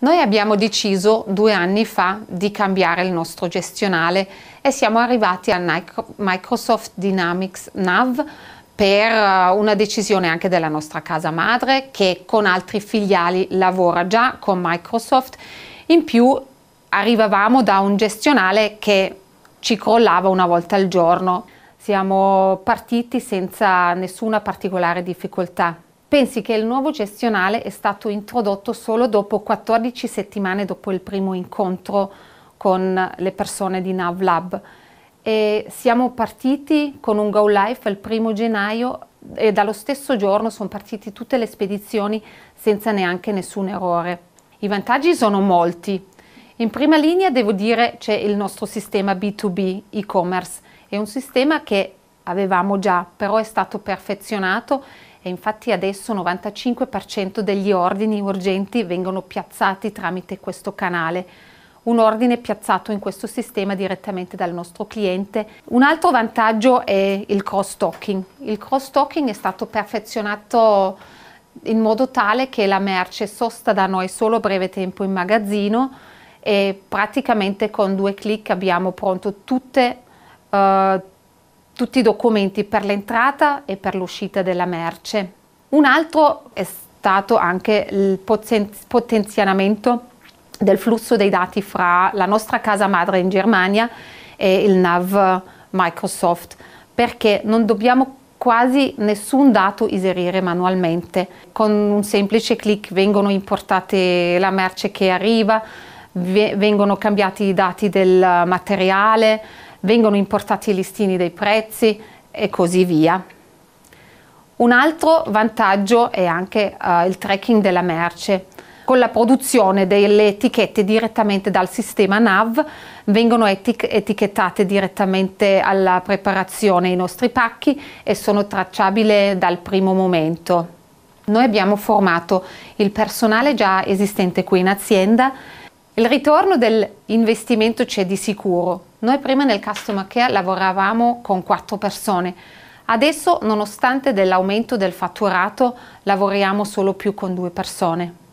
Noi abbiamo deciso due anni fa di cambiare il nostro gestionale e siamo arrivati a Microsoft Dynamics Nav per eh, una decisione anche della nostra casa madre che con altri filiali lavora già con Microsoft. In più arrivavamo da un gestionale che ci crollava una volta al giorno. Siamo partiti senza nessuna particolare difficoltà. Pensi che il nuovo gestionale è stato introdotto solo dopo 14 settimane dopo il primo incontro con le persone di NavLab. E siamo partiti con un go live il primo gennaio e dallo stesso giorno sono partite tutte le spedizioni senza neanche nessun errore. I vantaggi sono molti. In prima linea devo dire c'è il nostro sistema B2B e-commerce. È un sistema che avevamo già, però è stato perfezionato e infatti adesso il 95% degli ordini urgenti vengono piazzati tramite questo canale un ordine piazzato in questo sistema direttamente dal nostro cliente. Un altro vantaggio è il cross-docking. Il cross-docking è stato perfezionato in modo tale che la merce sosta da noi solo a breve tempo in magazzino e praticamente con due clic abbiamo pronto tutte, uh, tutti i documenti per l'entrata e per l'uscita della merce. Un altro è stato anche il potenziamento del flusso dei dati fra la nostra casa madre in Germania e il NAV Microsoft, perché non dobbiamo quasi nessun dato inserire manualmente. Con un semplice clic vengono importate la merce che arriva, vengono cambiati i dati del materiale, vengono importati i listini dei prezzi e così via. Un altro vantaggio è anche eh, il tracking della merce. Con la produzione delle etichette direttamente dal sistema NAV vengono etic etichettate direttamente alla preparazione i nostri pacchi e sono tracciabili dal primo momento. Noi abbiamo formato il personale già esistente qui in azienda. Il ritorno dell'investimento c'è di sicuro, noi prima nel customer care lavoravamo con quattro persone, adesso nonostante dell'aumento del fatturato lavoriamo solo più con due persone.